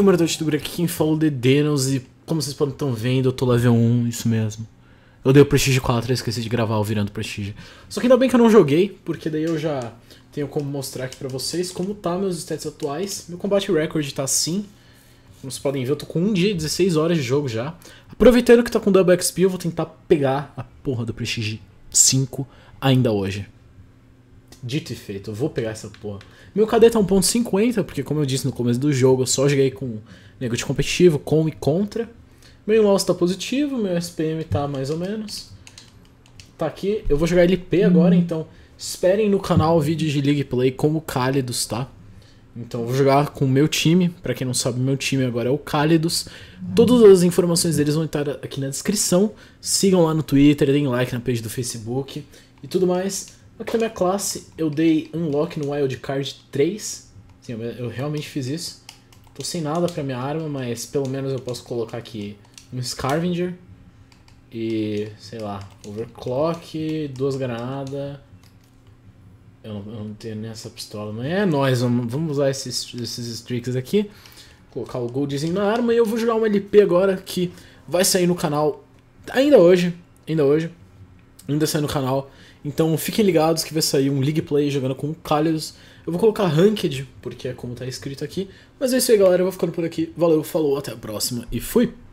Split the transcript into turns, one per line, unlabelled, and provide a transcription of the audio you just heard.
aí, o de youtuber aqui, quem falou de Denos e como vocês podem estar vendo, eu tô level 1, isso mesmo. Eu dei o Prestige 4, e esqueci de gravar o Virando Prestige. Só que ainda bem que eu não joguei, porque daí eu já tenho como mostrar aqui pra vocês como tá meus stats atuais. Meu combate record tá assim, como vocês podem ver, eu tô com um dia e 16 horas de jogo já. Aproveitando que tá com double XP, eu vou tentar pegar a porra do Prestige 5 ainda hoje. Dito e feito, eu vou pegar essa porra. Meu KD tá 1.50, porque como eu disse no começo do jogo, eu só joguei com nego de competitivo, com e contra. Meu loss tá positivo, meu SPM tá mais ou menos. Tá aqui, eu vou jogar LP agora, hum. então esperem no canal vídeos de League Play como Cálidos, tá? Então eu vou jogar com o meu time, para quem não sabe, meu time agora é o Cálidos. Todas as informações deles vão estar aqui na descrição. Sigam lá no Twitter, deem like na page do Facebook e tudo mais. Aqui na minha classe eu dei unlock no wildcard 3. Sim, eu realmente fiz isso. Tô sem nada pra minha arma, mas pelo menos eu posso colocar aqui um Scavenger. E, sei lá, overclock, duas granadas. Eu, eu, não tenho nem essa pistola, mas é nóis, vamos, vamos usar esses, esses streaks aqui. Colocar o goldzinho na arma e eu vou jogar um LP agora que vai sair no canal ainda hoje. Ainda hoje. Ainda sai no canal. Então fiquem ligados que vai sair um League Play jogando com o Calheiros. Eu vou colocar Ranked, porque é como tá escrito aqui. Mas é isso aí, galera. Eu vou ficando por aqui. Valeu, falou, até a próxima e fui!